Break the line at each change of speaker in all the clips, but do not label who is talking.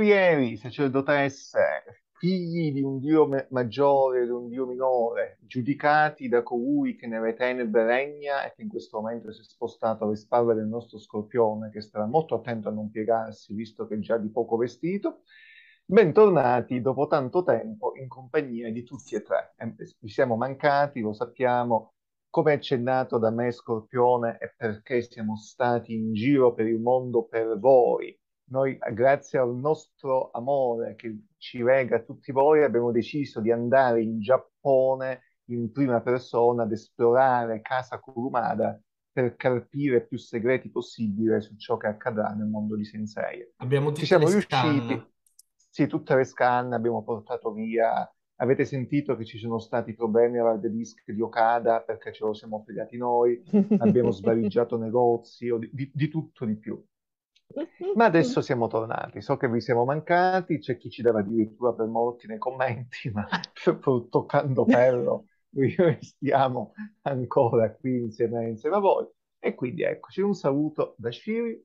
Ieri, sacerdotesse, figli di un Dio maggiore e di un Dio minore, giudicati da colui che nelle tenebre regna e che in questo momento si è spostato alle spalle del nostro scorpione, che starà molto attento a non piegarsi, visto che è già di poco vestito. Bentornati dopo tanto tempo in compagnia di tutti e tre. Vi siamo mancati, lo sappiamo, come accennato da me Scorpione, e perché siamo stati in giro per il mondo per voi noi grazie al nostro amore che ci rega a tutti voi abbiamo deciso di andare in Giappone in prima persona ad esplorare casa Kurumada per carpire più segreti possibile su ciò che accadrà nel mondo di Sensei. Abbiamo
Ci siamo riusciti, scan.
sì, tutte le scan abbiamo portato via. Avete sentito che ci sono stati problemi all'hard disk di Okada perché ce lo siamo fregati noi, abbiamo svaligiato negozi, di, di, di tutto di più. Ma adesso siamo tornati, so che vi siamo mancati, c'è chi ci dava addirittura per molti nei commenti, ma toccando bello, stiamo ancora qui insieme, insieme a voi. E quindi eccoci, un saluto da Shiri.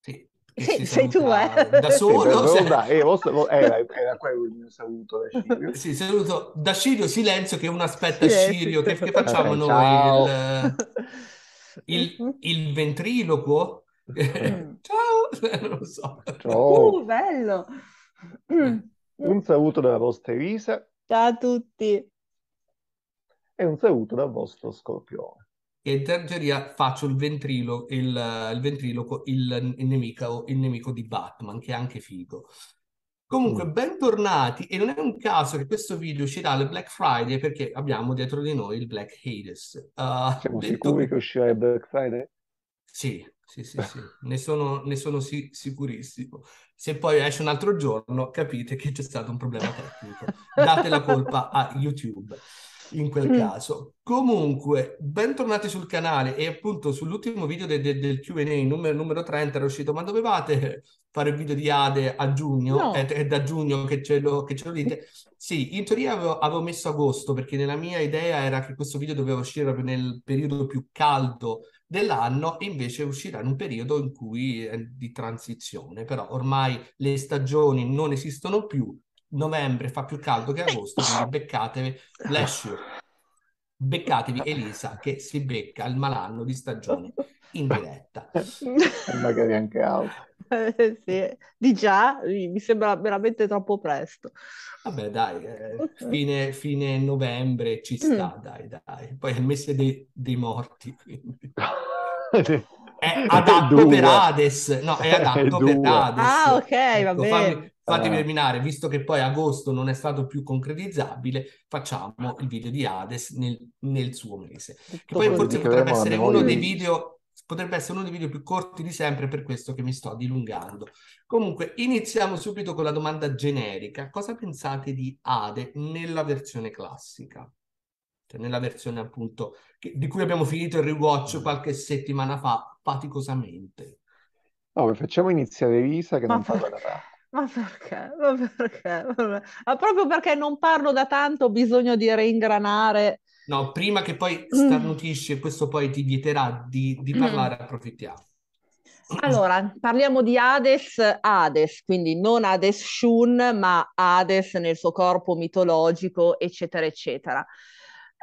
Sì,
sei
tu, eh? Da solo? Sì, da,
eh, vostro, era, era, quello
il mio saluto da Sirio. Sì, saluto da Sirio, silenzio che è un aspetto sì, che, che, facciamo eh, noi? il, mm-hmm. il ventriloquo. Mm. Ciao!
non lo so. Ciao!
Uh, bello!
Mm. Un saluto dalla vostra Elisa. Ciao a tutti! E un saluto dal vostro Scorpione.
E in tergeria faccio il ventrilo, il, il ventriloquo, il, il, il nemico di Batman, che è anche figo. Comunque, mm. bentornati e non è un caso che questo video uscirà al Black Friday perché abbiamo dietro di noi il Black Hades. Uh, Siamo detto...
sicuri che uscirà il Black Friday? Sì, sì, sì, sì.
ne sono, ne sono si- sicurissimo. Se poi esce un altro giorno capite che c'è stato un problema tecnico. Date la colpa a YouTube in quel mm. caso. Comunque, bentornati sul canale e appunto sull'ultimo video de- de- del QA numero, numero 30 era uscito, ma dovevate fare il video di Ade a giugno? No. È, è, da giugno che ce, lo, che ce lo dite? Sì, in teoria avevo, avevo, messo agosto perché nella mia idea era che questo video doveva uscire nel periodo più caldo dell'anno e invece uscirà in un periodo in cui è di transizione, però ormai le stagioni non esistono più, novembre fa più caldo che agosto, quindi beccatevi, bless you, beccatevi Elisa che si becca il malanno di stagione in diretta. Magari anche altro.
Eh, sì. di già mi sembra veramente troppo presto. Vabbè dai, eh,
fine, fine, novembre ci mm. sta,
mm. dai dai.
Poi è il mese dei, dei morti, È adatto per Hades, no, è adatto è per Hades. Ah,
ok, va ecco, bene. Fammi, Fatemi
terminare, eh. visto che poi agosto non è stato più concretizzabile, facciamo il video di Hades nel, nel suo mese. Che poi forse potrebbe essere uno dei video potrebbe essere uno dei video più corti di sempre, per questo che mi sto dilungando. Comunque, iniziamo subito con la domanda generica. Cosa pensate di Ade nella versione classica? Cioè nella versione appunto che, di cui abbiamo finito il rewatch mm. qualche settimana fa, faticosamente.
No, facciamo iniziare
Elisa che non fa guardare.
Ma perché? Ma perché? Ma proprio perché non parlo da tanto ho bisogno di reingranare.
No, prima che poi mm. starnutisci, mm. questo poi ti vieterà di, di mm. parlare, mm. approfittiamo.
Allora, parliamo di Hades, Hades, quindi non Hades Shun, ma Hades nel suo corpo mitologico, eccetera, eccetera.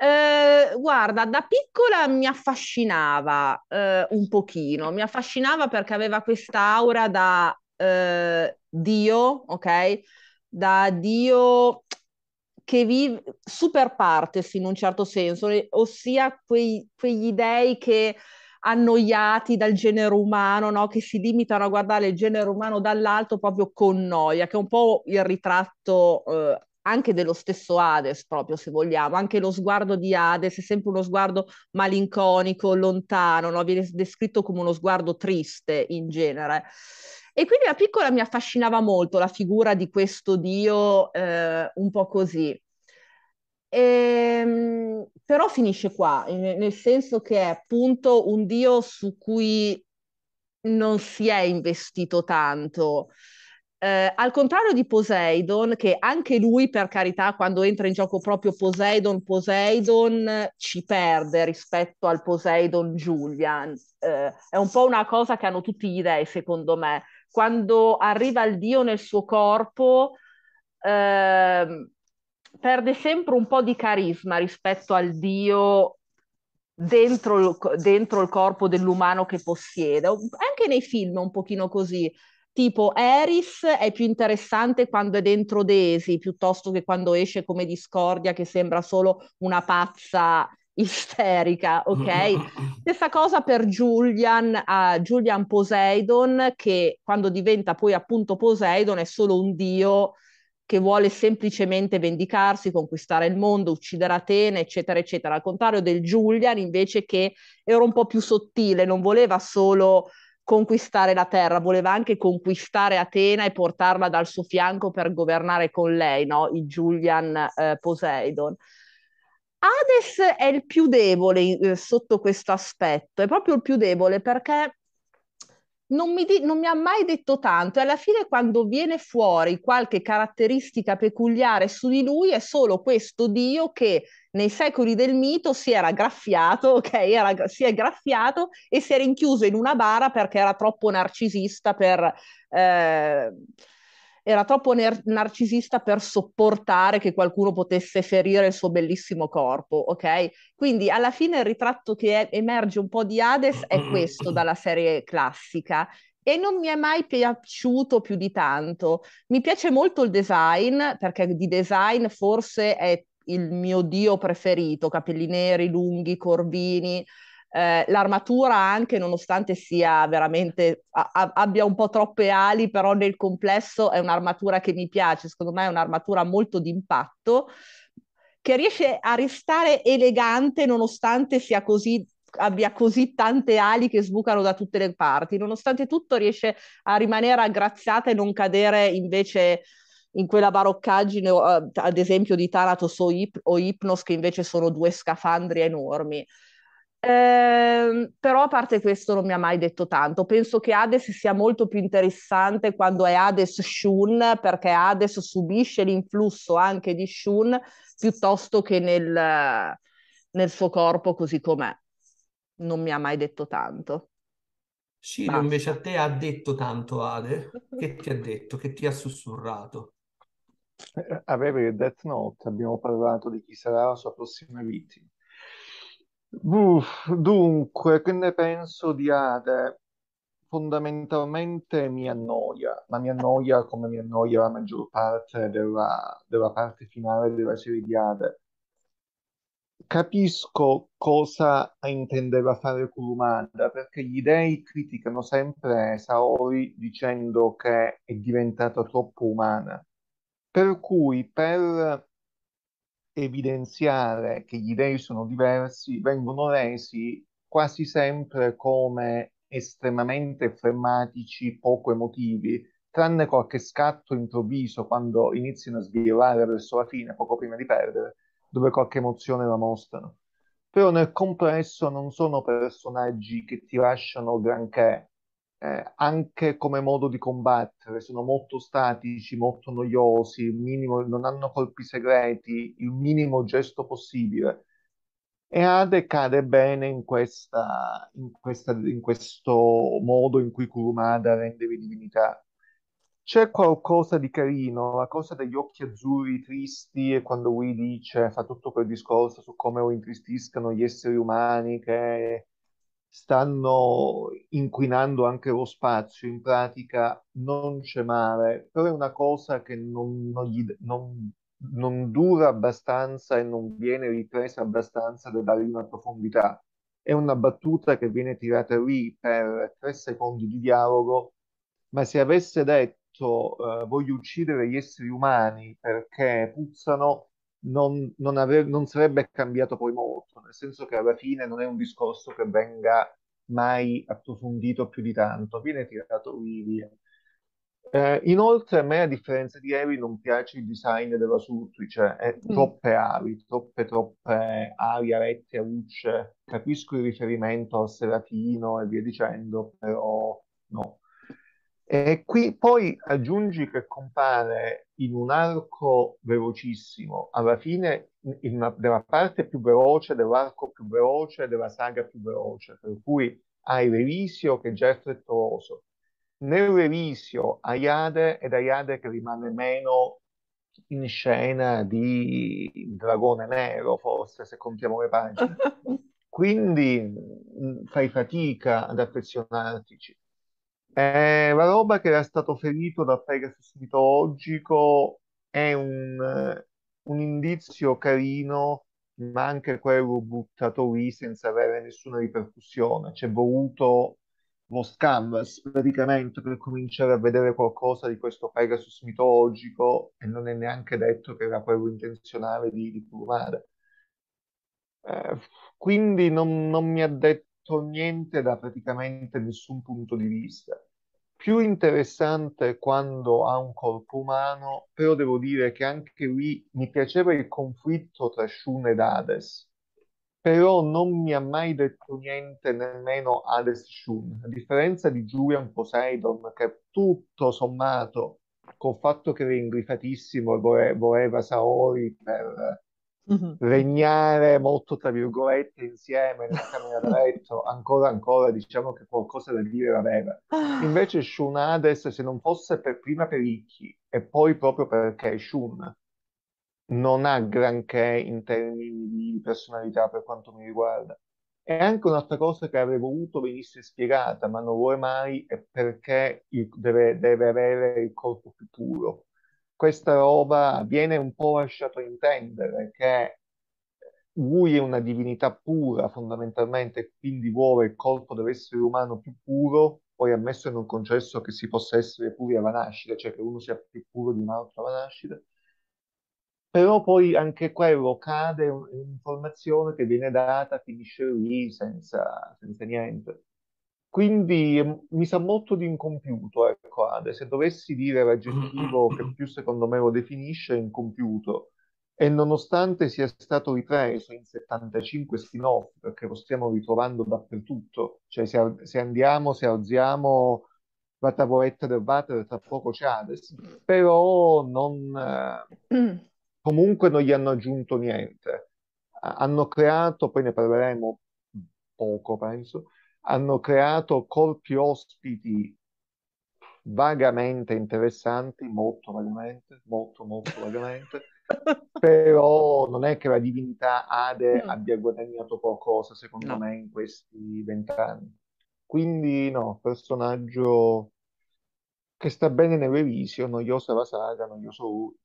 Eh, guarda, da piccola mi affascinava eh, un pochino, mi affascinava perché aveva questa aura da eh, Dio, ok? Da Dio che vive super partes in un certo senso, ossia quei, quegli dei che annoiati dal genere umano, no? che si limitano a guardare il genere umano dall'alto proprio con noia, che è un po' il ritratto eh, anche dello stesso Hades, proprio se vogliamo, anche lo sguardo di Hades è sempre uno sguardo malinconico, lontano, no? viene descritto come uno sguardo triste in genere. E quindi da piccola mi affascinava molto la figura di questo Dio eh, un po' così. E, ehm, però finisce qua, nel senso che è appunto un Dio su cui non si è investito tanto. Eh, al contrario di Poseidon, che anche lui, per carità, quando entra in gioco proprio Poseidon, Poseidon ci perde rispetto al Poseidon Julian. Eh, è un po' una cosa che hanno tutti gli dei, secondo me quando arriva il Dio nel suo corpo, eh, perde sempre un po' di carisma rispetto al Dio dentro il, dentro il corpo dell'umano che possiede. Anche nei film un pochino così tipo Eris è più interessante quando è dentro Desi piuttosto che quando esce come Discordia che sembra solo una pazza isterica, ok? Stessa cosa per Julian, uh, Julian Poseidon, che quando diventa poi appunto Poseidon è solo un dio che vuole semplicemente vendicarsi, conquistare il mondo, uccidere Atene, eccetera, eccetera. Al contrario del Julian, invece, che era un po' più sottile, non voleva solo conquistare la terra, voleva anche conquistare Atena e portarla dal suo fianco per governare con lei, no? Il Julian eh, Poseidon. Hades è il più debole eh, sotto questo aspetto, è proprio il più debole perché non mi, di- non mi, ha mai detto tanto e alla fine quando viene fuori qualche caratteristica peculiare su di lui è solo questo Dio che nei secoli del mito si era graffiato, ok, era, si è graffiato e si è rinchiuso in una bara perché era troppo narcisista per... Eh, era troppo ner- narcisista per sopportare che qualcuno potesse ferire il suo bellissimo corpo, ok? Quindi alla fine il ritratto che è- emerge un po' di Hades è questo dalla serie classica e non mi è mai piaciuto più di tanto. Mi piace molto il design, perché di design forse è il mio dio preferito, capelli neri, lunghi, corvini, eh, l'armatura anche, nonostante sia veramente, a, abbia un po' troppe ali, però nel complesso è un'armatura che mi piace, secondo me è un'armatura molto d'impatto, che riesce a restare elegante nonostante sia così abbia così tante ali che sbucano da tutte le parti. Nonostante tutto riesce a rimanere aggraziata e non cadere invece in quella baroccaggine, eh, ad esempio, di Taratos o, Ip- o Ipnos, che invece sono due scafandri enormi. Ehm, però a parte questo non mi ha mai detto tanto. Penso che Hades sia molto più interessante quando è Hades Shun, perché Hades subisce l'influsso anche di Shun piuttosto che nel, nel suo corpo così com'è. Non mi ha mai detto tanto.
Ciro Basta. invece a te ha detto tanto Ade, che ti ha detto, che ti ha sussurrato?
Eh, Avevi Death Note, abbiamo parlato di chi sarà la sua prossima vittima Uff, dunque, che ne penso di Ade? Fondamentalmente mi annoia, ma mi annoia come mi annoia la maggior parte della, della parte finale della serie di Ade. Capisco cosa intendeva fare Kurumada, perché gli dei criticano sempre Saori dicendo che è diventata troppo umana. Per cui, per evidenziare che gli dei sono diversi vengono resi quasi sempre come estremamente flemmatici, poco emotivi, tranne qualche scatto improvviso quando iniziano a svirare verso la fine, poco prima di perdere, dove qualche emozione la mostrano. Però nel complesso non sono personaggi che ti lasciano granché, eh, anche come modo di combattere, sono molto statici, molto noiosi, minimo, non hanno colpi segreti, il minimo gesto possibile. E Ade cade bene in, questa, in, questa, in questo modo in cui Kurumada rende divinità. C'è qualcosa di carino, la cosa degli occhi azzurri tristi e quando lui dice, fa tutto quel discorso su come lo intristiscano gli esseri umani che stanno inquinando anche lo spazio, in pratica non c'è mare, però è una cosa che non, non, gli, non, non dura abbastanza e non viene ripresa abbastanza da dargli una profondità. È una battuta che viene tirata lì per tre secondi di dialogo, ma se avesse detto eh, voglio uccidere gli esseri umani perché puzzano, non, non, ave- non sarebbe cambiato poi molto, nel senso che alla fine non è un discorso che venga mai approfondito più di tanto, viene tirato lì via. Eh, inoltre a me, a differenza di Harry, non piace il design della Sutri, cioè è mm. troppe ali, troppe, troppe ali, avi, a luce, Capisco il riferimento al Serafino e via dicendo, però no, e qui poi aggiungi che compare in un arco velocissimo, alla fine in una, nella parte più veloce dell'arco più veloce della saga più veloce, per cui hai l'Elisio che già è frettoloso. Nell'Elisio Aiade ed Aiade che rimane meno in scena di Dragone Nero, forse, se contiamo le pagine. Quindi fai fatica ad affezionartici è una roba che era stato ferito da Pegasus mitologico, è un, un indizio carino, ma anche quello buttato lì senza avere nessuna ripercussione. C'è voluto uno canvas praticamente per cominciare a vedere qualcosa di questo Pegasus mitologico e non è neanche detto che era quello intenzionale di, di eh, quindi non, non, mi ha detto detto niente da praticamente nessun punto di vista. Più interessante quando ha un corpo umano, però devo dire che anche lì mi piaceva il conflitto tra Shun ed Hades, però non mi ha mai detto niente nemmeno Hades Shun, a differenza di Julian Poseidon, che tutto sommato, col fatto che era ingrifatissimo e voleva Saori per regnare molto, tra virgolette, insieme nella camera da letto, ancora ancora diciamo che qualcosa da dire aveva. Ah. Invece Shunades, se non fosse per, prima per Ikki e poi proprio perché Shun non ha granché in termini di personalità per quanto mi riguarda. E anche un'altra cosa che avrei voluto venisse spiegata, ma non vuole mai, è perché deve, deve avere il corpo più puro questa roba viene un po' lasciato intendere che lui è una divinità pura fondamentalmente, quindi vuole il corpo dell'essere umano più puro, poi ammesso e non concesso che si possa essere puri alla nascita, cioè che uno sia più puro di un altro alla nascita, però poi anche quello cade in un'informazione che viene data, finisce lì senza, senza niente. Quindi mm, mi sa molto di incompiuto, ecco Ade, se dovessi dire l'aggettivo che più secondo me lo definisce è incompiuto. E nonostante sia stato ripreso in 75 spin-off, perché lo stiamo ritrovando dappertutto, cioè se, se andiamo, se alziamo la tavoletta del water, tra poco c'è Hades, però non, eh, comunque non gli hanno aggiunto niente. Hanno creato, poi ne parleremo poco, penso, hanno creato corpi ospiti vagamente interessanti, molto vagamente, molto molto vagamente, però non è che la divinità Ade no. Mm. abbia guadagnato qualcosa, secondo no. me, in questi vent'anni. Quindi no, personaggio che sta bene nelle nell'Elisio, noiosa la saga, noioso lui.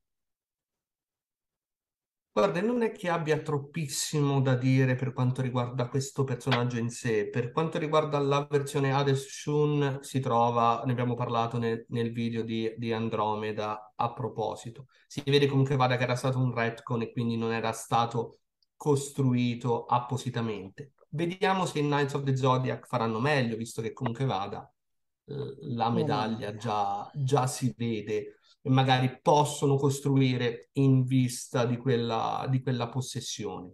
Guarda, non è che abbia troppissimo da dire per quanto riguarda questo personaggio in sé. Per quanto riguarda la versione Hades Shun, si trova, ne abbiamo parlato nel, nel video di, di, Andromeda a proposito. Si vede comunque vada che era stato un retcon e quindi non era stato costruito appositamente. Vediamo se in Knights of the Zodiac faranno meglio, visto che comunque vada la medaglia già, già si vede magari possono costruire in vista di quella, di quella possessione.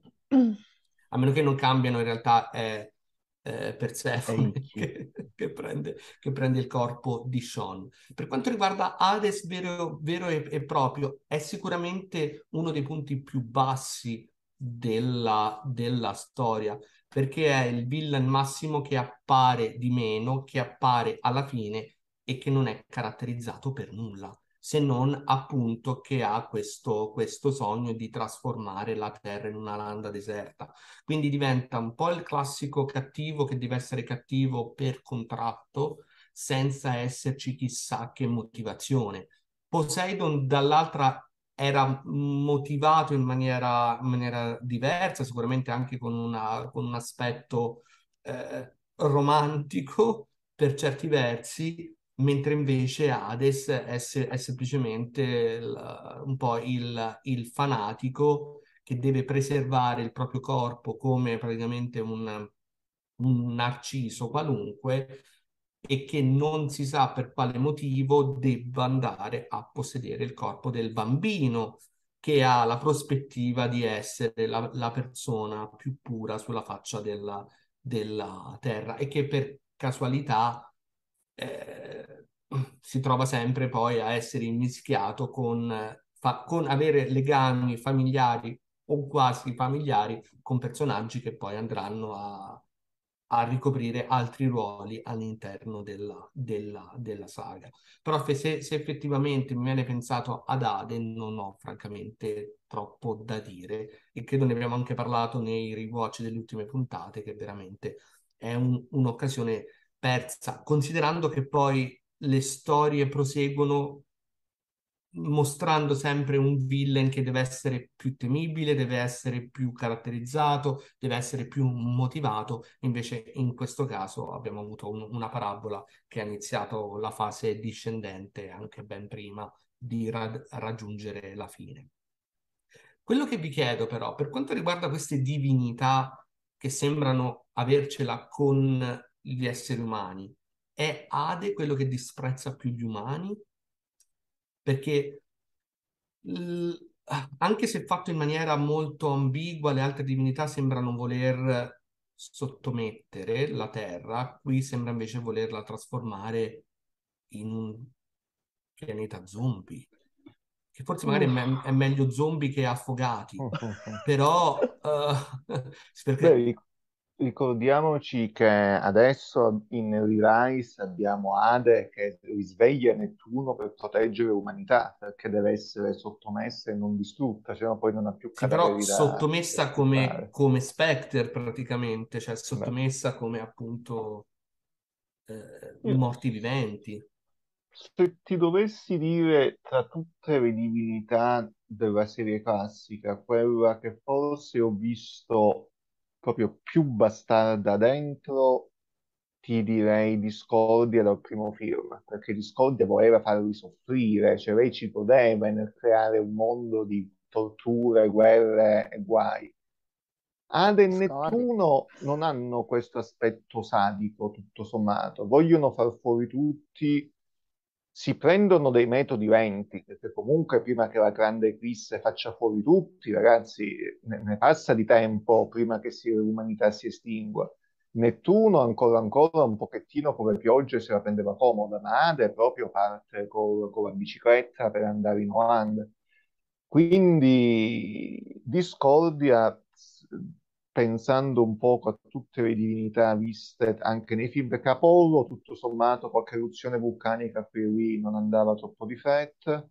A meno che non cambiano, in realtà è eh, Persephone che, che, prende, che, prende, il corpo di Sean. Per quanto riguarda Hades vero, vero e, e, proprio, è sicuramente uno dei punti più bassi della, della storia, perché è il villain massimo che appare di meno, che appare alla fine e che non è caratterizzato per nulla se non appunto che ha questo, questo sogno di trasformare la terra in una landa deserta. Quindi diventa un po' il classico cattivo che deve essere cattivo per contratto senza esserci chissà che motivazione. Poseidon dall'altra era motivato in maniera, in maniera diversa, sicuramente anche con, una, con un aspetto eh, romantico per certi versi, mentre invece Hades è, se- è semplicemente il, un po' il, il, fanatico che deve preservare il proprio corpo come praticamente un, un narciso qualunque e che non si sa per quale motivo debba andare a possedere il corpo del bambino che ha la prospettiva di essere la, la persona più pura sulla faccia della, della terra e che per casualità eh, si trova sempre poi a essere immischiato con, fa, con avere legami familiari o quasi familiari con personaggi che poi andranno a, a ricoprire altri ruoli all'interno della, della, della saga. Però se, se, effettivamente mi viene pensato ad Aden non ho francamente troppo da dire e credo ne abbiamo anche parlato nei rewatch delle ultime puntate che veramente è un, un'occasione persa, considerando che poi le storie proseguono mostrando sempre un villain che deve essere più temibile, deve essere più caratterizzato, deve essere più motivato. Invece in questo caso abbiamo avuto un, una parabola che ha iniziato la fase discendente anche ben prima di ra- raggiungere la fine. Quello che vi chiedo però, per quanto riguarda queste divinità che sembrano avercela con gli esseri umani, è Ade quello che disprezza più gli umani, perché l- anche se fatto in maniera molto ambigua, le altre divinità sembrano voler sottomettere la terra, qui sembra invece volerla trasformare in un pianeta zombie. Che forse magari oh. è, me- è, meglio zombie che affogati,
però
uh,
perché... Beh, ricordiamoci che adesso in Revise abbiamo Ade che risveglia Nettuno per proteggere l'umanità, perché deve essere sottomessa e non distrutta, se no poi non ha più sì, però sottomessa
come, come, Spectre praticamente, cioè sottomessa Beh. come appunto eh, morti viventi. Se ti
dovessi dire tra tutte le divinità della serie classica, quella che forse ho visto proprio più bastarda dentro, ti direi Discordia dal primo film, perché Discordia voleva farli soffrire, cioè lei ci godeva nel creare un mondo di torture, guerre e guai. Ade e Nettuno non hanno questo aspetto sadico, tutto sommato. Vogliono far fuori tutti, si prendono dei metodi lenti, perché comunque prima che la grande eclisse faccia fuori tutti, ragazzi, ne, ne passa di tempo prima che si, l'umanità si estingua. Nettuno ancora ancora un pochettino come pioggia se la prendeva comoda, ma Ade proprio parte con, con la bicicletta per andare in Olanda. Quindi Discordia pensando un poco a tutte le divinità viste anche nei film Capollo, tutto sommato qualche eruzione vulcanica qui e lì non andava troppo di fretta.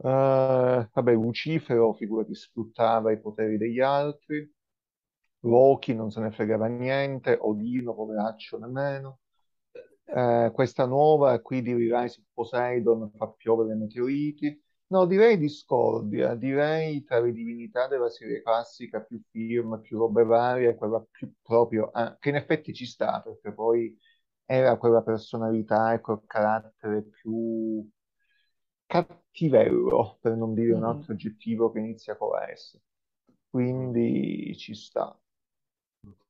Uh, vabbè, Lucifero, figura che sfruttava i poteri degli altri. Loki non se ne fregava niente, Odino, poveraccio, nemmeno. Eh, questa nuova qui di Rise of Poseidon fa piovere meteoriti. No, direi discordia, direi tra le divinità della serie classica più film, più robe varie, quella più proprio, ah, che in effetti ci sta, perché poi era quella personalità e quel carattere più cattivello, per non dire un mm-hmm. altro aggettivo che inizia con la
S. Quindi ci sta.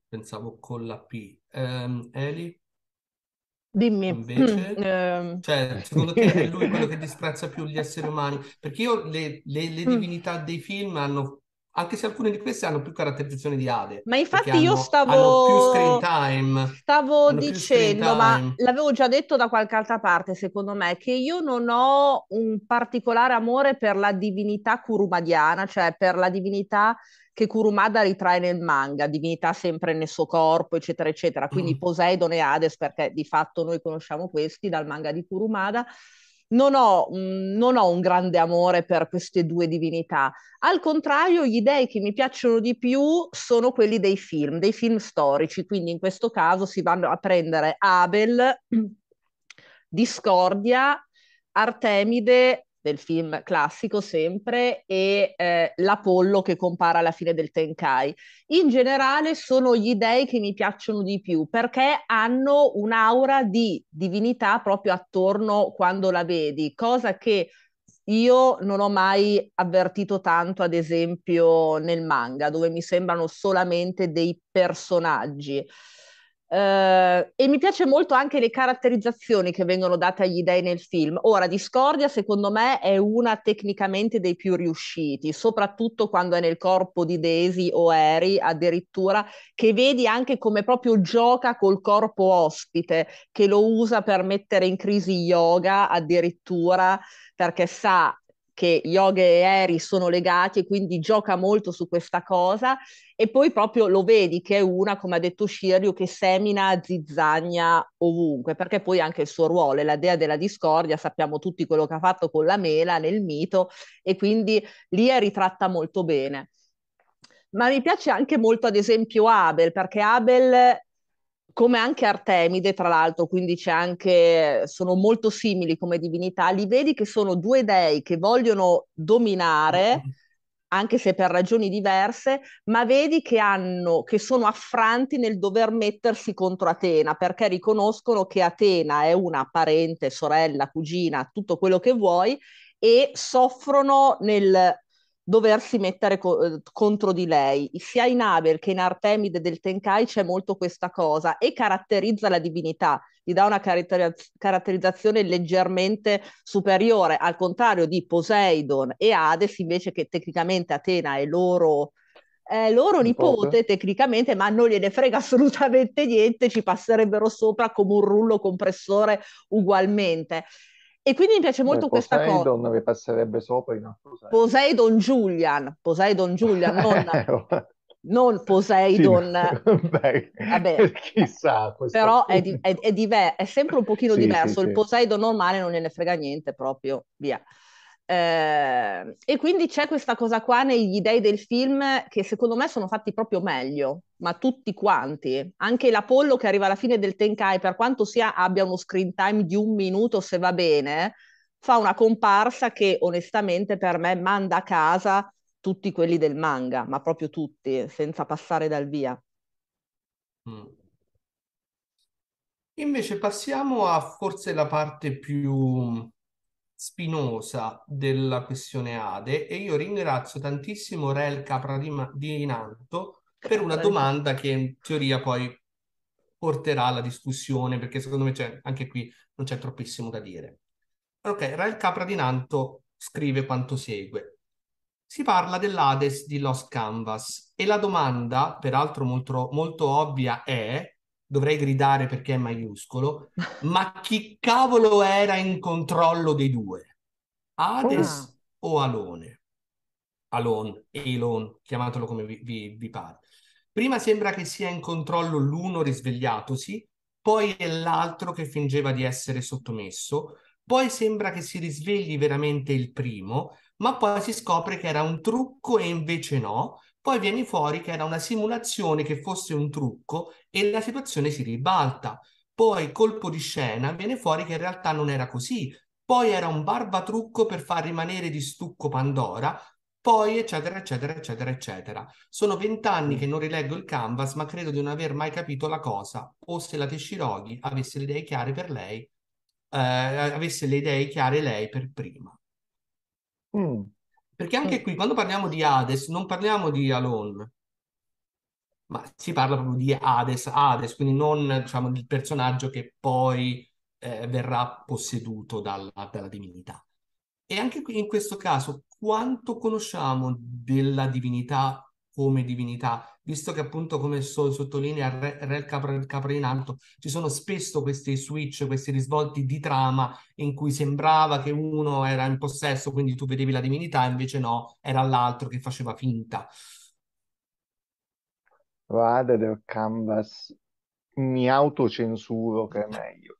Pensavo con la P. Um, Eli?
Dimmi. Invece, mm, ehm. cioè, secondo te è lui quello
che disprezza più gli esseri umani? Perché io le, le, le mm. divinità dei film hanno anche se alcune di queste hanno più caratterizzazioni di Ade. Ma infatti io stavo... Hanno più screen time.
Stavo dicendo, time. ma l'avevo già detto da qualche altra parte, secondo me, che io non ho un particolare amore per la divinità kurumadiana, cioè per la divinità che Kurumada ritrae nel manga, divinità sempre nel suo corpo, eccetera, eccetera. Quindi mm. Poseidon e Hades, perché di fatto noi conosciamo questi dal manga di Kurumada non ho, non ho, un grande amore per queste due divinità. Al contrario, gli dei che mi piacciono di più sono quelli dei film, dei film storici. Quindi in questo caso si vanno a prendere Abel, Discordia, Artemide del film classico sempre e eh, l'Apollo che compara alla fine del Tenkai. In generale sono gli dei che mi piacciono di più perché hanno un'aura di divinità proprio attorno quando la vedi, cosa che io non ho mai avvertito tanto, ad esempio, nel manga, dove mi sembrano solamente dei personaggi. Uh, e mi piace molto anche le caratterizzazioni che vengono date agli dei nel film. Ora, Discordia, secondo me, è una tecnicamente dei più riusciti, soprattutto quando è nel corpo di Daisy o Eri, addirittura, che vedi anche come proprio gioca col corpo ospite, che lo usa per mettere in crisi yoga addirittura, perché sa che Yoga e Eri sono legati e quindi gioca molto su questa cosa e poi proprio lo vedi che è una, come ha detto Shirio, che semina zizzagna ovunque, perché poi anche il suo ruolo è la dea della discordia, sappiamo tutti quello che ha fatto con la mela nel mito e quindi lì è ritratta molto bene. Ma mi piace anche molto ad esempio Abel, perché Abel come anche Artemide, tra l'altro, quindi c'è anche, sono molto simili come divinità, li vedi che sono due dei che vogliono dominare, mm-hmm. anche se per ragioni diverse, ma vedi che, hanno, che sono affranti nel dover mettersi contro Atena, perché riconoscono che Atena è una parente, sorella, cugina, tutto quello che vuoi, e soffrono nel doversi mettere co- eh, contro di lei. Sia in Abel che in Artemide del Tenkai c'è molto questa cosa e caratterizza la divinità, gli dà una caratteri- caratterizzazione leggermente superiore, al contrario di Poseidon e Hades, invece che tecnicamente Atena è loro è loro nipote eh. tecnicamente, ma non gliene frega assolutamente niente, ci passerebbero sopra come un rullo compressore ugualmente. E quindi mi piace molto Beh, questa cosa. Poseidon
vi passerebbe sopra in altro
Poseidon Julian, Poseidon Julian, non, eh, oh. non Poseidon.
Sì, beh, Vabbè, chissà. Però è, di,
è, è, diver- è, sempre un pochino sì, diverso. Sì, il Poseidon normale non gliene frega niente proprio, via. Eh, e quindi c'è questa cosa qua negli dei del film che secondo me sono fatti proprio meglio, ma tutti quanti, anche l'Apollo che arriva alla fine del Tenkai, per quanto sia abbia uno screen time di un minuto se va bene, fa una comparsa che onestamente per me manda a casa tutti quelli del manga, ma proprio tutti, senza passare dal via.
Mm. Invece passiamo a forse la parte più spinosa della questione ADE e io ringrazio tantissimo Rel Capra di, Ma- Nanto per una domanda che in teoria poi porterà alla discussione perché secondo me c'è, anche qui non c'è troppissimo da dire. Ok, Rel Capra di Nanto scrive quanto segue. Si parla dell'Ades di Lost Canvas e la domanda, peraltro molto, molto ovvia, è dovrei gridare perché è maiuscolo, ma chi cavolo era in controllo dei due? Hades oh. o Alone? Alone, Elon, chiamatelo come vi, vi, vi pare. Prima sembra che sia in controllo l'uno risvegliatosi, poi è l'altro che fingeva di essere sottomesso, poi sembra che si risvegli veramente il primo, ma poi si scopre che era un trucco e invece no, poi viene fuori che era una simulazione che fosse un trucco e la situazione si ribalta. Poi, colpo di scena, viene fuori che in realtà non era così. Poi era un barbatrucco per far rimanere di stucco Pandora, poi eccetera, eccetera, eccetera, eccetera. Sono vent'anni che non rileggo il canvas, ma credo di non aver mai capito la cosa. O se la Teshiroghi avesse le idee chiare per lei, eh, avesse le idee chiare lei per prima. Mm. Perché anche qui, quando parliamo di Hades, non parliamo di Alone, ma si parla proprio di Hades, Hades, quindi non diciamo del personaggio che poi eh, verrà posseduto dalla, dalla divinità. E anche qui in questo caso, quanto conosciamo della divinità come divinità, visto che appunto come so, sottolinea Re Capra, Capra in alto, ci sono spesso questi switch, questi risvolti di trama in cui sembrava che uno era in possesso, quindi tu vedevi la divinità, invece no, era l'altro che faceva finta.
Guarda, del canvas, mi autocensuro che è meglio.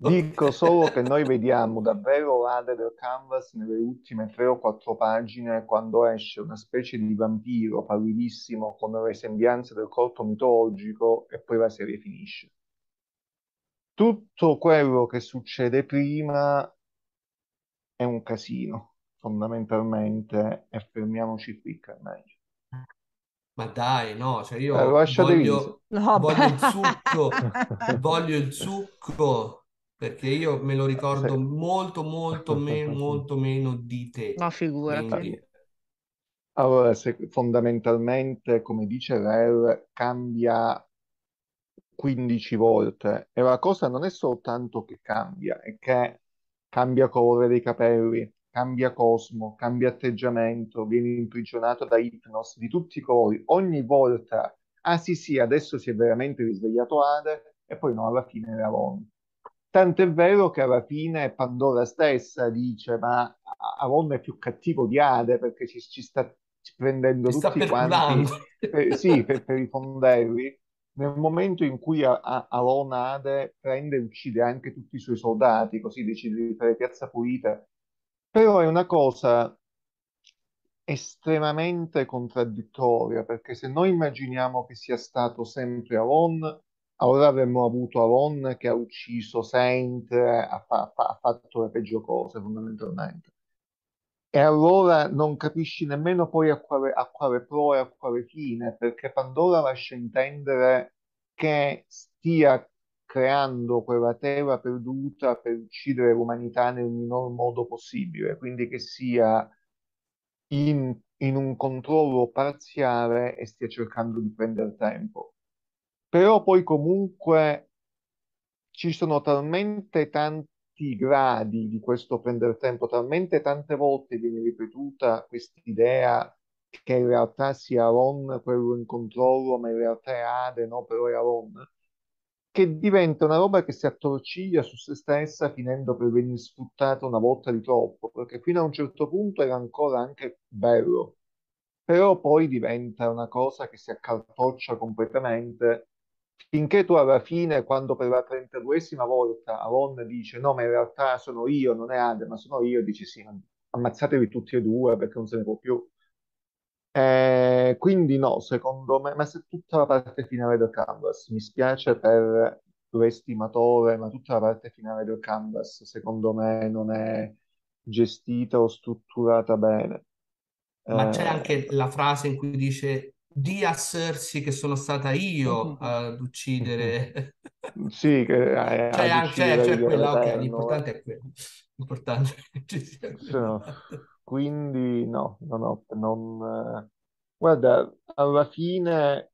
Dico solo che noi vediamo davvero l'ade del Canvas nelle ultime tre o quattro pagine quando esce una specie di vampiro pallidissimo con le sembianze del corpo mitologico e poi la serie finisce. Tutto quello che succede prima è un casino, fondamentalmente, e fermiamoci qui, Carmeglio.
Ma dai, no, cioè io eh, voglio,
voglio il succo,
voglio il succo perché io me lo ricordo sì. molto, molto, me- molto meno di te. ma figurati. Quindi...
Allora, se fondamentalmente, come dice Rer cambia 15 volte e la cosa non è soltanto che cambia, è che cambia colore dei capelli, cambia cosmo, cambia atteggiamento, viene imprigionato da Hypnos di tutti i colori, ogni volta, ah sì sì, adesso si è veramente risvegliato Ade e poi no, alla fine era Ron. Tant'è vero che alla fine Pandora stessa dice: Ma Avon è più cattivo di Ade perché ci, ci sta prendendo ci tutti sta quanti per, sì, per, per, i fondelli. Nel momento in cui a, Avon Ade prende e uccide anche tutti i suoi soldati, così decide di fare piazza pulita. Però è una cosa estremamente contraddittoria perché se noi immaginiamo che sia stato sempre Avon allora avremmo avuto Aaron che ha ucciso Saint, eh, ha, fa- ha fatto le peggio cose fondamentalmente. E allora non capisci nemmeno poi a quale, a quale pro e a quale fine, perché Pandora lascia intendere che stia creando quella terra perduta per uccidere l'umanità nel minor modo possibile, quindi che sia in, in un controllo parziale e stia cercando di prendere tempo però poi comunque ci sono talmente tanti gradi di questo prendere tempo, talmente tante volte viene ripetuta questa idea che in realtà sia Ron quello in controllo, ma in realtà è Ade, no, però è Ron, che diventa una roba che si attorciglia su se stessa finendo per venire sfruttata una volta di troppo, perché fino a un certo punto era ancora anche bello, però poi diventa una cosa che si accartoccia completamente finché tu alla fine, quando per la 32esima volta Ron dice no, ma in realtà sono io, non è Ade, ma sono io, dici sì, ammazzatevi tutti e due perché non se ne può più. Eh, quindi no, secondo me, ma se tutta la parte finale del canvas, mi spiace per l'estimatore, ma tutta la parte finale del canvas, secondo me, non è gestita o strutturata bene. Ma c'è eh.
anche la frase in cui dice di a Cersei che sono stata io mm-hmm. ad uccidere.
Mm-hmm. sì, che, eh, cioè, ad uccidere cioè, cioè quella, ok, l'importante
è quello. L'importante
è no. Quindi no, no, no, non... Eh, guarda, alla fine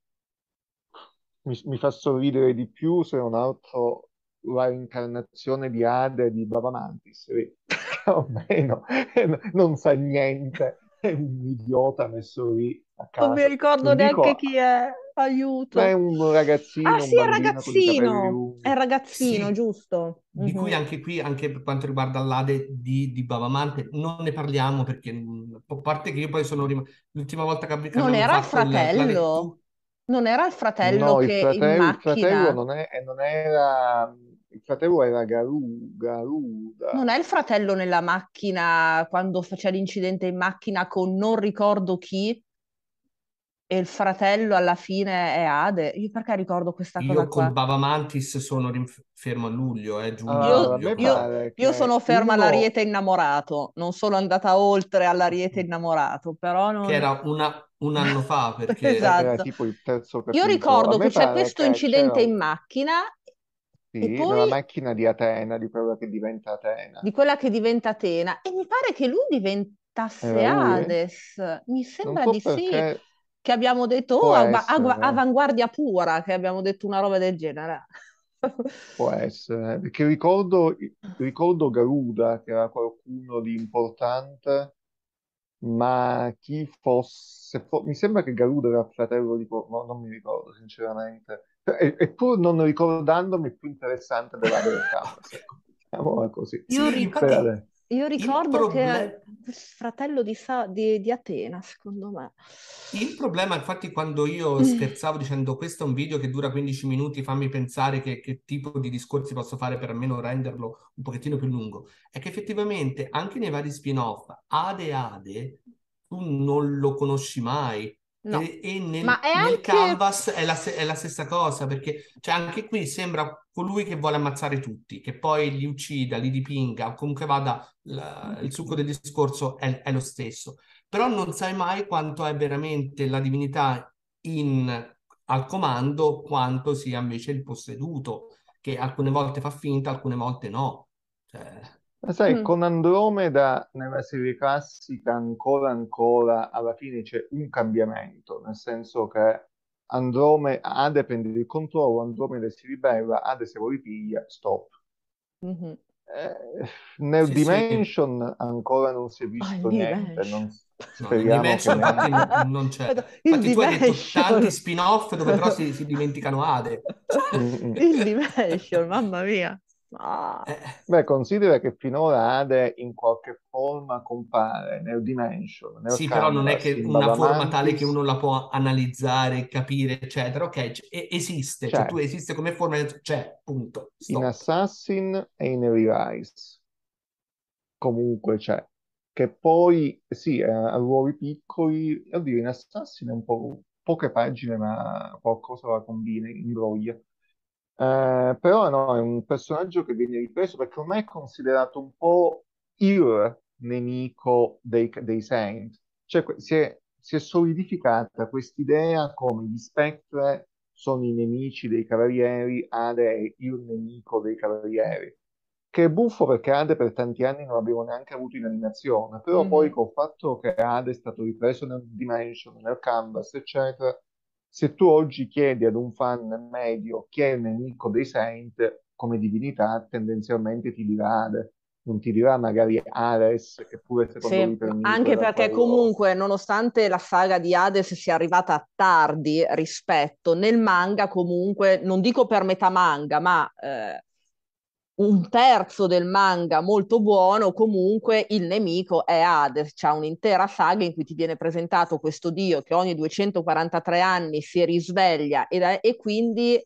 mi, mi fa sorridere di più se non altro la reincarnazione di Ade di Baba Mantis, o meno, non sa niente è un idiota messo lì a casa. Non mi ricordo non neanche dico,
chi è, aiuto. È
un ragazzino. Ah sì, è
ragazzino, è ragazzino, sì. giusto. mm-hmm. cui
anche qui, anche per quanto riguarda l'Ade di, di Bavamante, non ne parliamo perché, mm, a parte che io poi sono rimasto, l'ultima volta che abbiamo Non era il fratello?
non era il fratello no, che il fratello, in macchina... il fratello non,
è, non era il fratello era Garu, Garuda. Non è
il fratello nella macchina quando faceva l'incidente in macchina con non ricordo chi? E il fratello alla fine è Ade. Io perché ricordo questa io cosa? Io con qua?
Baba Mantis sono rinf- fermo a luglio, eh, giugno. Ah, io, io, io, sono ferma all'Ariete
innamorato, non sono andata oltre all'Ariete mm. innamorato, però non... Che era
una, un anno fa, perché esatto. era tipo il terzo capitolo. Io ricordo che c'è questo che incidente c'era...
in macchina
e Sì, della poi macchina di Atena, di quella che diventa Atena.
di quella che diventa Atena. E mi pare che lui diventasse eh, lui? Hades. Mi sembra so di sì, che abbiamo detto, oh, può agua- eh. avanguardia pura, che abbiamo detto una roba del genere.
può essere, eh. perché ricordo, ricordo Garuda, che era qualcuno di importante, ma chi fosse... fo- mi sembra che Garuda era fratello di... qual- no, non mi ricordo, sinceramente e, e non ricordandomi più interessante della realtà. diciamola così. Io, ricordo,
io ricordo problema... che fratello di, Sa- di, di, Atena, secondo me.
Il problema, infatti, quando io mm. scherzavo dicendo questo è un video che dura 15 minuti, fammi pensare che, che tipo di discorsi posso fare per almeno renderlo un pochettino più lungo, è che effettivamente anche nei vari spin-off, Ade Ade, tu non lo conosci mai, No. E, e nel, Ma è nel anche... canvas è la, è la, stessa cosa, perché cioè anche qui sembra colui che vuole ammazzare tutti, che poi li uccida, li dipinga, comunque vada, la, il succo del discorso è, è lo stesso. Però non sai mai quanto è veramente la divinità in, al comando, quanto sia invece il posseduto, che alcune volte fa finta, alcune volte no. Cioè... Ma sai, Mm.
con Andromeda nella serie classica ancora ancora alla fine c'è un cambiamento, nel senso che Androme- Ade prende il controllo, Andromeda si ribella, Ade se lo ripiglia, stop. Mhm. Eh, nel Sì, sì, Dimension ancora non si è Ah, il visto niente, non- Dimension. no, speriamo che neanche... non c'è.
Madonna, Il Infatti tu hai detto tanti spin-off dove però si, si dimenticano Ade.
Il Dimension, mamma mia. Ah. Eh,
beh, considera che finora Ade in qualche forma compare nel Dimension. Nel sì, canvas, però non è che una forma tale che
uno la può analizzare, capire, eccetera. Ok, c- esiste, cioè tu certo. esiste come forma, cioè, c'è,
punto. Stop. In Assassin e in Rise comunque c'è. Che poi, sì, eh, a ruoli piccoli, oddio, in Assassin è un po' poche pagine, ma qualcosa la combina, ingroglia. Eh, però no, è un personaggio che viene ripreso perché ormai è considerato un po' il nemico dei, dei Saint. Cioè, si è, si è solidificata quest'idea come gli Spectre sono i nemici dei cavalieri, Ade è il nemico dei cavalieri. Che è buffo perché Ade per tanti anni non abbiamo neanche avuto in animazione, però mm-hmm. poi col fatto che Ade è stato ripreso nel Dimension, nel Canvas, eccetera, se tu oggi chiedi ad un fan medio chi è il nemico dei Saint come divinità, tendenzialmente ti dirà non ti dirà magari Ares, che pure secondo sì, me per Anche perché
comunque, nonostante la saga di Hades sia arrivata tardi rispetto, nel manga comunque, non dico per metà manga, ma... Eh un terzo del manga molto buono, comunque il nemico è Hades, c'è un'intera saga in cui ti viene presentato questo dio che ogni 243 anni si risveglia e, e quindi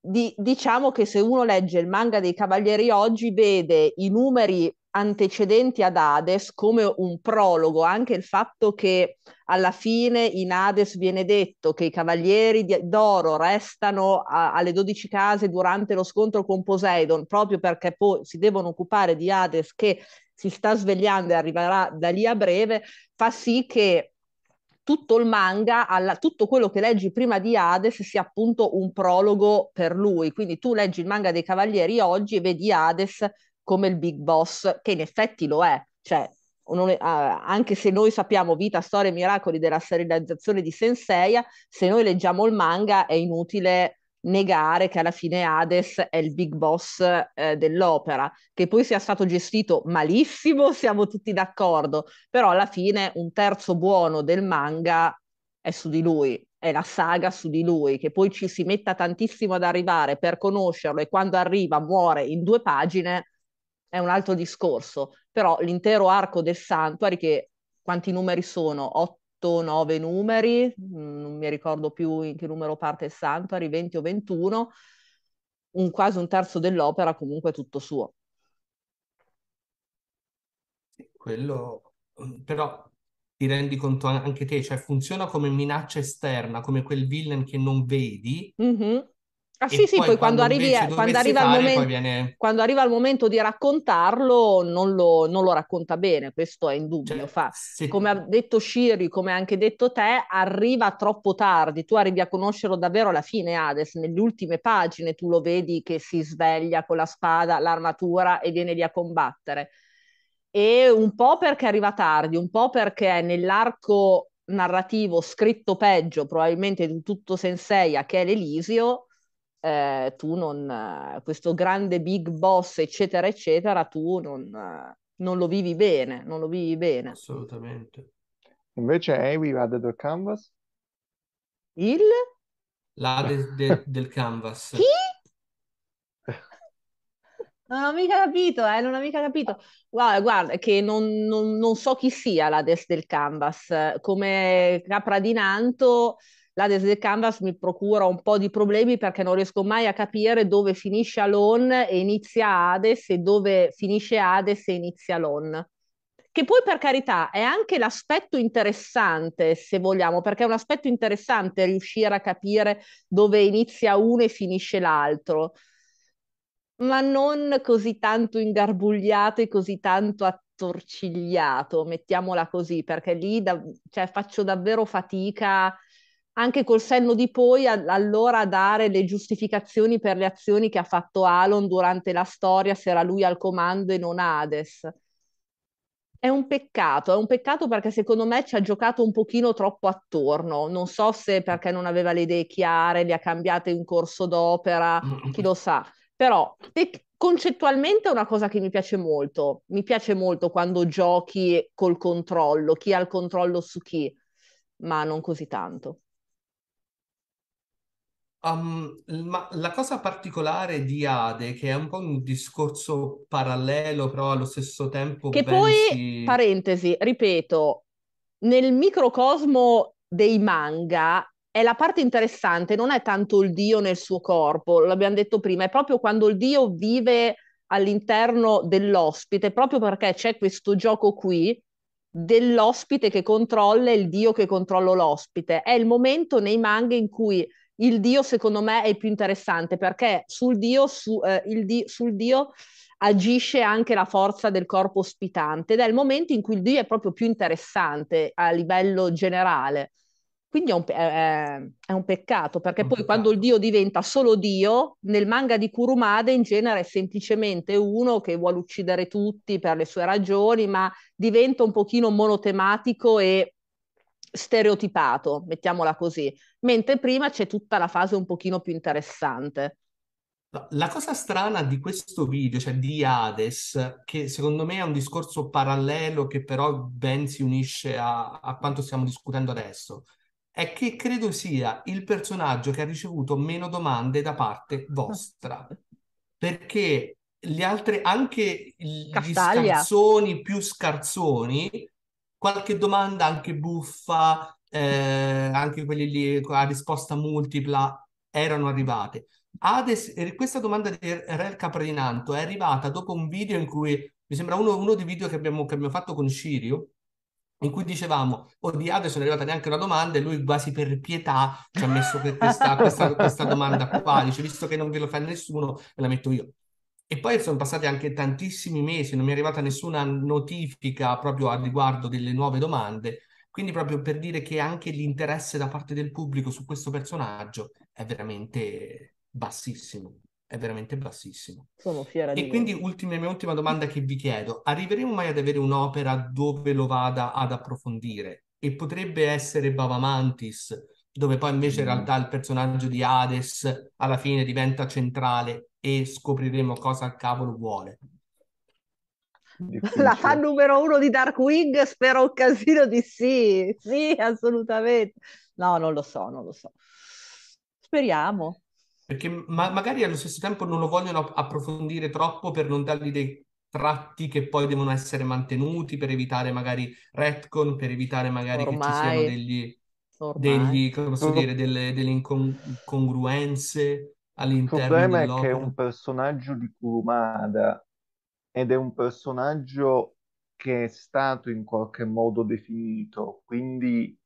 di, diciamo che se uno legge il manga dei Cavalieri oggi vede i numeri antecedenti ad Hades come un prologo, anche il fatto che alla fine in Hades viene detto che i cavalieri d'oro restano a, alle 12 case durante lo scontro con Poseidon, proprio perché poi si devono occupare di Hades che si sta svegliando e arriverà da lì a breve, fa sì che tutto il manga, alla, tutto quello che leggi prima di Hades sia appunto un prologo per lui. Quindi tu leggi il manga dei Cavalieri oggi e vedi Hades come il big boss, che in effetti lo è, cioè non, eh, anche se noi sappiamo vita, storia e miracoli della serializzazione di Senseiya, se noi leggiamo il manga è inutile negare che alla fine Hades è il big boss eh, dell'opera, che poi sia stato gestito malissimo, siamo tutti d'accordo, però alla fine un terzo buono del manga è su di lui, è la saga su di lui, che poi ci si metta tantissimo ad arrivare per conoscerlo e quando arriva muore in due pagine, è un altro discorso, però l'intero arco del Sanctuary, che quanti numeri sono? 8, 9 numeri, mm, non mi ricordo più in che numero parte il Sanctuary, 20 o 21, un, quasi un terzo dell'opera comunque tutto suo.
Quello, mm, però ti rendi conto anche te, cioè funziona come minaccia esterna, come quel villain che non vedi,
mm-hmm Ah, sì, sì, poi, poi quando, arrivi, quando, arriva fare, momento, viene... quando, arriva al momento, di raccontarlo non lo, non lo racconta bene, questo è indubbio. Cioè, fa. Sì. Come ha detto Shiri, come ha anche detto te, arriva troppo tardi, tu arrivi a conoscerlo davvero alla fine Hades, nelle ultime pagine tu lo vedi che si sveglia con la spada, l'armatura e viene lì a combattere. E un po' perché arriva tardi, un po' perché nell'arco narrativo scritto peggio probabilmente di tutto Senseia, che è l'Elisio, eh, tu non, questo grande big boss, eccetera, eccetera, tu non, non lo vivi bene, non lo vivi bene.
Assolutamente. Invece Ewi va del
canvas? Il?
La de- de- del canvas. Chi?
Non ho mica capito, eh, non ho mica capito. Guarda, guarda che non, non, non so chi sia la des del canvas. Come capra di Nanto la Desde Canvas mi procura un po' di problemi perché non riesco mai a capire dove finisce Alone e inizia Hades e dove finisce Hades e inizia Alon. Che poi per carità è anche l'aspetto interessante, se vogliamo, perché è un aspetto interessante riuscire a capire dove inizia uno e finisce l'altro ma non così tanto ingarbugliato e così tanto attorcigliato, mettiamola così, perché lì da- cioè, faccio davvero fatica anche col senno di poi a, allora dare le giustificazioni per le azioni che ha fatto Alon durante la storia, se era lui al comando e non Hades. È un peccato, è un peccato perché secondo me ci ha giocato un pochino troppo attorno. Non so se perché non aveva le idee chiare, le ha cambiate in corso d'opera, chi lo sa. Però te- concettualmente è una cosa che mi piace molto. Mi piace molto quando giochi col controllo, chi ha il controllo su chi, ma non così tanto.
Um, ma la cosa particolare di Ade, che è un po' un discorso parallelo, però allo stesso tempo. Che pensi... poi,
parentesi, ripeto, nel microcosmo dei manga è la parte interessante, non è tanto il dio nel suo corpo, l'abbiamo detto prima, è proprio quando il dio vive all'interno dell'ospite, proprio perché c'è questo gioco qui dell'ospite che controlla e il dio che controlla l'ospite. È il momento nei manga in cui il Dio secondo me è più interessante perché sul Dio, su, eh, di- sul Dio agisce anche la forza del corpo ospitante ed è il momento in cui il Dio è proprio più interessante a livello generale. Quindi è un, è, è un peccato perché un poi peccato. quando il Dio diventa solo Dio, nel manga di Kurumada in genere è semplicemente uno che vuole uccidere tutti per le sue ragioni, ma diventa un pochino monotematico e stereotipato, mettiamola così mentre prima c'è tutta la fase un pochino più interessante.
La cosa strana di questo video, cioè di Hades, che secondo me è un discorso parallelo che però ben si unisce a, a quanto stiamo discutendo adesso, è che credo sia il personaggio che ha ricevuto meno domande da parte vostra. Ah. Perché gli altri, anche gli Castaglia. scarzoni più scarzoni, qualche domanda anche buffa, eh, anche quelli lì a risposta multipla erano arrivate. Ades, eh, questa domanda di er-, Rel Caprinanto è arrivata dopo un video in cui, mi sembra uno, uno dei video che abbiamo, che abbiamo fatto con Sirio, in cui dicevamo, oddio, adesso non è arrivata neanche una domanda e lui quasi per pietà ci ha messo questa, questa, questa domanda qua, dice, visto che non ve lo fa nessuno, me la metto io. E poi sono passati anche tantissimi mesi, non mi è arrivata nessuna notifica proprio a riguardo delle nuove domande, quindi proprio per dire che anche l'interesse da parte del pubblico su questo personaggio è veramente bassissimo, è veramente bassissimo.
Sono fiera e di E quindi
ultima, mia ultima domanda che vi chiedo, arriveremo mai ad avere un'opera dove lo vada ad approfondire? E potrebbe essere Bavamantis, dove poi invece in realtà il personaggio di Hades alla fine diventa centrale e scopriremo cosa al cavolo vuole.
La fan numero uno di Darkwing, spero un casino di sì, sì, assolutamente. No, non lo so, non lo so. Speriamo.
Perché ma- magari allo stesso tempo non lo vogliono approfondire troppo per non dargli dei tratti che poi devono essere mantenuti per evitare magari retcon, per evitare magari Ormai. che ci siano degli, degli come posso dire, delle, delle incongruenze all'interno Il problema è che è un
personaggio di Kurumada ed è un personaggio che è stato in qualche modo definito, quindi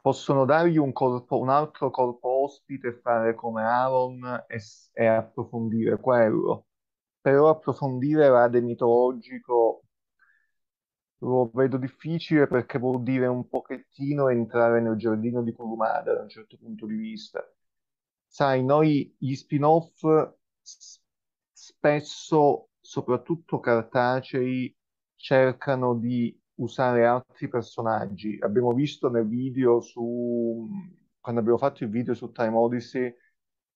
possono dargli un, corpo, un altro corpo ospite e fare come Aaron e, e approfondire quello. Però approfondire l'ade mitologico lo vedo difficile perché vuol dire un pochettino entrare nel giardino di Kurumada da un certo punto di vista. Sai, noi gli spin-off spesso soprattutto cartacei, cercano di usare altri personaggi. Abbiamo visto nel video su quando abbiamo fatto il video su Time Odyssey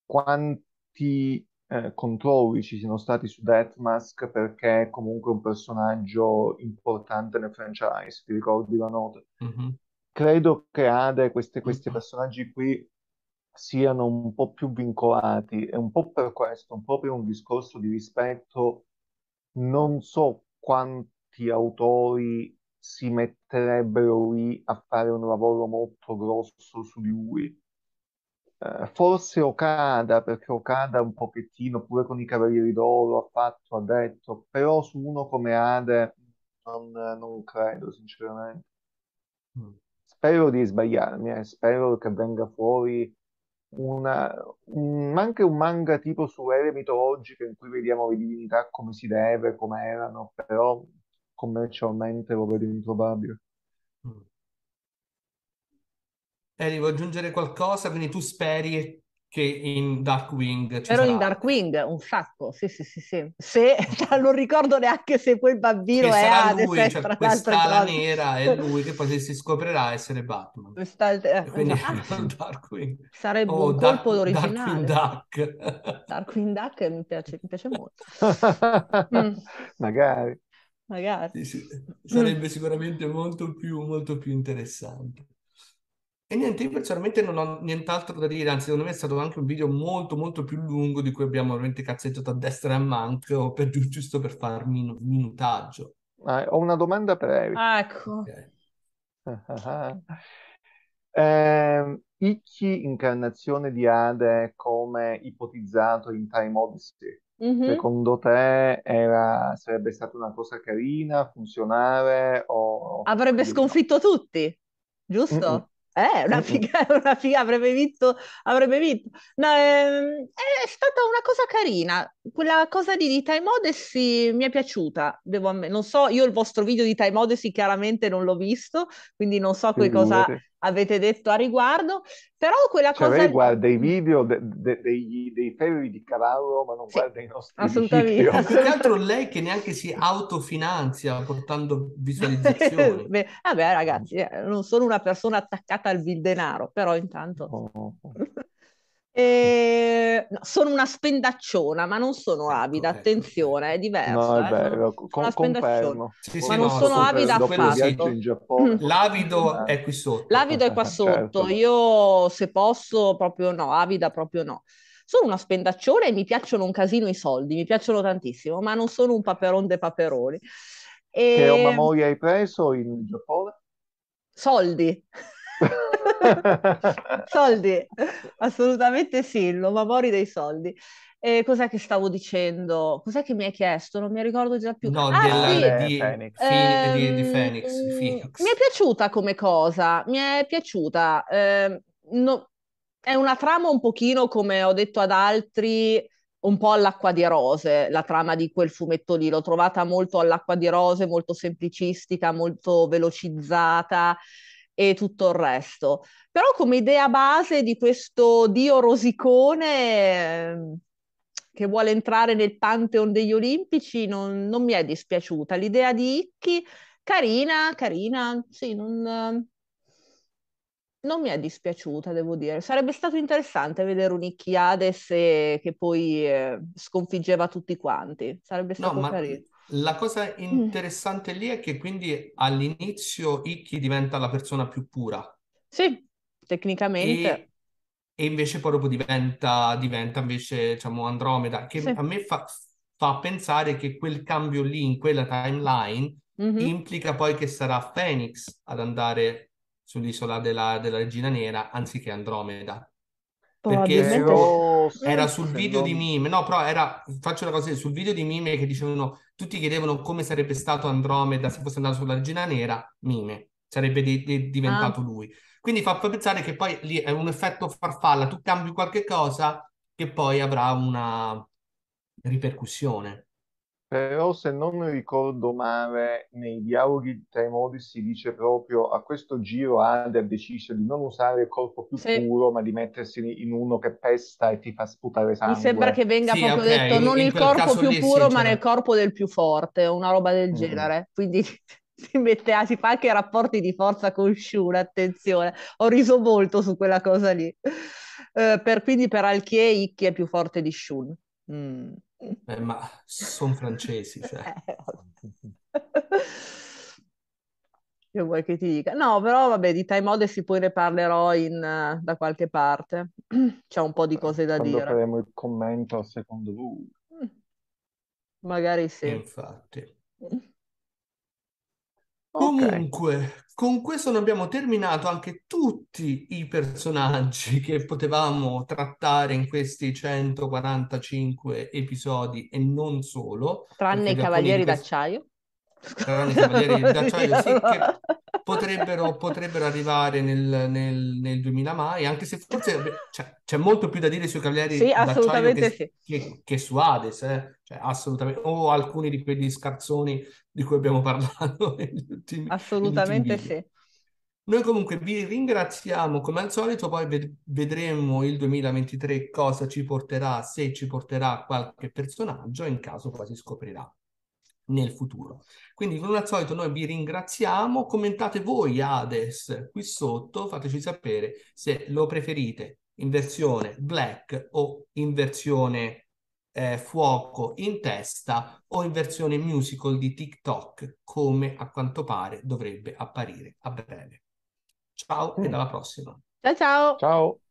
quanti eh, controlli ci siano stati su Deathmask perché è comunque un personaggio importante nel franchise, ti ricordi la nota? Mm-hmm. Credo che Ade, queste, mm-hmm. questi personaggi qui, siano un po' più vincolati è un po' per questo, un po' per un discorso di rispetto non so quanti autori si metterebbero lì a fare un lavoro molto grosso su di lui. Eh, forse Okada, perché Okada un pochettino, pure con i Cavalieri d'Oro, ha fatto, ha detto, però su uno come Ade non, non credo, sinceramente. Mm. Spero di sbagliarmi, eh. spero che venga fuori una, un, anche un manga tipo su ere mitologiche in cui vediamo le divinità come si deve, come erano, però commercialmente lo vedo improbabile. Mm.
Eh, devo aggiungere qualcosa, quindi tu speri che in Darkwing ci Ero in
Darkwing, un sacco, sì, sì, sì, sì. Se, cioè, non ricordo neanche se quel bambino che è Hades, lui, cioè quest'ala nera è lui
che poi si scoprirà essere Batman.
Quest'altra... Quindi
Darkwing.
Sarebbe oh, un Dark, colpo d'originale.
Darkwing Duck.
Darkwing Duck mi piace, mi piace molto. mm.
Magari.
Magari. Sì, sì. Mm.
Sarebbe mm. sicuramente molto più, molto più interessante. E niente, io personalmente non ho nient'altro da dire, anzi secondo me è stato anche un video molto molto più lungo di cui abbiamo veramente cazzettato a destra e a manco, per, giusto per farmi un minutaggio. Ah, ho
una domanda per Eric.
Ah, ecco.
Okay.
eh, Ichi, incarnazione di Ade come ipotizzato in Time Odyssey, mm-hmm. secondo te era, sarebbe stata una cosa carina,
funzionare o... Avrebbe sconfitto tutti, giusto? Mm-mm. Eh, una eh, figa, eh. una figa avrebbe vinto, avrebbe vinto. No, è, ehm, è stata una cosa carina quella cosa di, di, Time Odyssey mi è piaciuta, devo ammettere. Non so, io il vostro video di Time Odyssey chiaramente non l'ho visto, quindi non so che cosa avete detto a riguardo, però quella cioè, cosa... Lei
guarda i video de, de, de, dei ferri di cavallo,
ma non sì, guarda i nostri assolutamente, video. Assolutamente. Ecco, più che altro lei che neanche si autofinanzia portando
visualizzazioni. Beh, vabbè ragazzi, eh, non sono una persona attaccata al vil denaro, però intanto... Oh. oh, oh. Eh, no, sono una spendacciona, ma non sono ecco, avida, okay. attenzione, è diverso. No, è vero, eh. con, confermo. Sì, sì, ma no, non sono avida affatto.
Mm. L'avido è qui sotto.
L'avido è qua sotto, certo. io se posso proprio no, avida proprio no. Sono una spendacciona e mi piacciono un casino i soldi, mi piacciono tantissimo, ma non sono un paperon de paperoni. E... Che memoria
ehm hai preso in
Giappone? Soldi. soldi, assolutamente sì, l'Omamori dei soldi. E cos'è che stavo dicendo? Cos'è che mi hai chiesto? Non mi ricordo già più. No, ah, della, sì. di, Phoenix. Eh, di, di, Phoenix, ehm, di, Phoenix. Mm, mi è piaciuta come cosa, mi è piaciuta. Eh, no, è una trama un pochino, come ho detto ad altri, un po' all'acqua di rose, la trama di quel fumetto lì. L'ho trovata molto all'acqua di rose, molto semplicistica, molto velocizzata e tutto il resto. Però come idea base di questo dio rosicone ehm, che vuole entrare nel pantheon degli olimpici non, non mi è dispiaciuta. L'idea di Icchi, carina, carina, sì, non, non mi è dispiaciuta, devo dire. Sarebbe stato interessante vedere un Icchi Hades che poi eh, sconfiggeva tutti quanti. Sarebbe stato no, ma,
la cosa mm. interessante mm. lì è che quindi all'inizio Ikki diventa la persona più pura.
Sì, tecnicamente. E
e invece poi dopo diventa, diventa invece diciamo Andromeda, che sì. a me fa, fa, pensare che quel cambio lì in quella timeline mm-hmm. implica poi che sarà Phoenix ad andare sull'isola della, della regina nera anziché Andromeda. Perché no, era eh, sul video di Mime, no, però era, faccio una cosa, sul video di Mime che dicevano, tutti chiedevano come sarebbe stato Andromeda se fosse andato sulla regina nera, Mime, sarebbe di, di, diventato ah. lui. Quindi fa pensare che poi lì è un effetto farfalla, tu cambi qualche cosa che poi avrà una ripercussione.
Però se non ricordo male, nei dialoghi tra i modi si dice proprio a questo giro Ade ha deciso di non usare il corpo più sì. puro, ma di mettersi in uno che pesta e ti fa sputare sangue. Mi sembra che venga sì, proprio okay. detto non in il corpo più puro, ma nel
corpo del più forte, una roba del mm. genere. Quindi si, mette ah, si fa anche rapporti di forza con Shun, attenzione. Ho riso molto su quella cosa lì. Uh, per, quindi per Alchie Ikki è più forte di Shun. Mm.
Eh, ma sono francesi, eh, cioè.
che vuoi che ti dica? No, però vabbè, di Time Odyssey poi ne parlerò in, eh, da qualche parte. C'è un po' di cose da Quando dire. faremo
il commento, secondo
voi. Mm.
Magari sì.
Infatti. Mm. Comunque, con questo noi abbiamo terminato anche tutti i personaggi che potevamo trattare in questi 145 episodi e non solo. Tranne i Cavalieri questo... d'Acciaio erano cavalieri d'acciaio sì,
che
potrebbero, potrebbero arrivare nel, nel, nel 2000 mai, anche se forse c'è molto più da dire sui cavalieri sì, d'acciaio che, sì. che, che, su Hades, eh? cioè, assolutamente, o alcuni di quegli scarzoni di cui abbiamo parlato negli ultimi Assolutamente ultimi sì. Noi comunque vi ringraziamo come al solito, poi vedremo il 2023 cosa ci porterà, se ci porterà qualche personaggio, in caso poi si scoprirà nel futuro. Quindi come al solito noi vi ringraziamo, commentate voi Hades qui sotto, fateci sapere se lo preferite in versione black o in versione eh, fuoco in testa o in versione musical di TikTok come a quanto pare dovrebbe apparire a breve. Ciao mm. e alla prossima.
Ciao
ciao. Ciao.